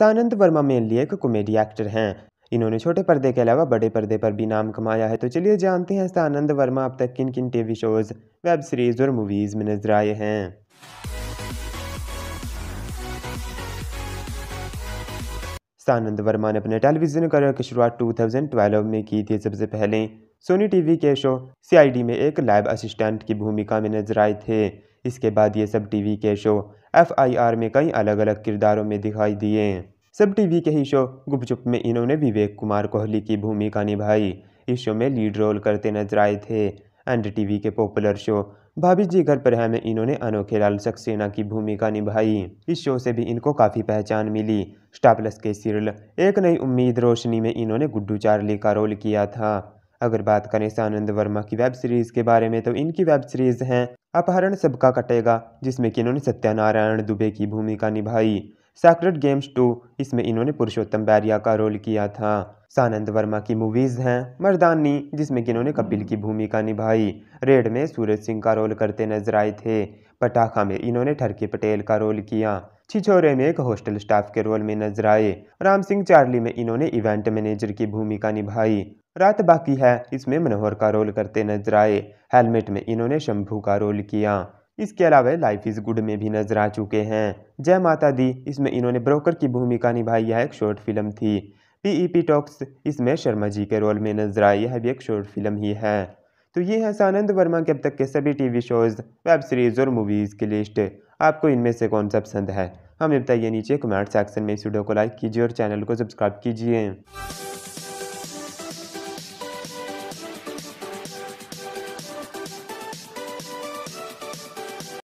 सानंद Verma mainly एक comedy actor हैं इन्होंने छोटे पर्दे के अलावा बड़े पर्दे पर भी नाम कमाया है तो चलिए जानते हैं सानंद वर्मा अब तक किन किन टीवी शोज वेब सीरीज और मूवीज में नजर आए हैं सानंद वर्मा ने अपने टेलीविजन करियर की शुरुआत 2012 में की थी सबसे पहले सोनी टीवी के शो सीआईडी में एक लाइव असिस्टेंट की भूमिका में नजर आए थे इसके बाद ये सब टीवी के शो एफआईआर में कई अलग अलग किरदारों में दिखाई दिए सब टीवी के ही शो गुपचुप में इन्होंने विवेक कुमार कोहली की भूमिका निभाई इस शो में लीड रोल करते नजर आए थे एंड टीवी के पॉपुलर शो भाभी जी घर पर है में इन्होंने अनोखे लाल सक्सेना की भूमिका निभाई इस शो से भी इनको काफ़ी पहचान मिली स्टाप्लस के सीरियल एक नई उम्मीद रोशनी में इन्होंने गुड्डू चार्ली का रोल किया था अगर बात करें सानंद वर्मा की वेब सीरीज़ के बारे में तो इनकी वेब सीरीज़ हैं अपहरण सबका कटेगा जिसमें कि इन्होंने सत्यानारायण दुबे की भूमिका निभाई सैक्रेट गेम्स टू इसमें इन्होंने पुरुषोत्तम बैरिया का रोल किया था सानंद वर्मा की मूवीज़ हैं मर्दानी जिसमें कि इन्होंने कपिल की भूमिका निभाई रेड में सूरज सिंह का रोल करते नजर आए थे पटाखा में इन्होंने ठरके पटेल का रोल किया छिछोरे में एक हॉस्टल स्टाफ के रोल में नजर आए राम सिंह चार्ली में इन्होंने इवेंट मैनेजर की भूमिका निभाई रात बाकी है इसमें मनोहर का रोल करते नजर आए हेलमेट में इन्होंने शंभू का रोल किया इसके अलावा लाइफ इज़ गुड में भी नजर आ चुके हैं जय माता दी इसमें इन्होंने ब्रोकर की भूमिका निभाई यह एक शॉर्ट फिल्म थी पीईपी टॉक्स e इसमें शर्मा जी के रोल में नजर आई यह भी एक शॉर्ट फिल्म ही है तो ये है सानंद वर्मा के अब तक के सभी टीवी शोज़ वेब सीरीज़ और मूवीज़ की लिस्ट आपको इनमें से कौन सा पसंद है हमें बताइए नीचे कमेंट सेक्शन में इस वीडियो को लाइक कीजिए और चैनल को सब्सक्राइब कीजिए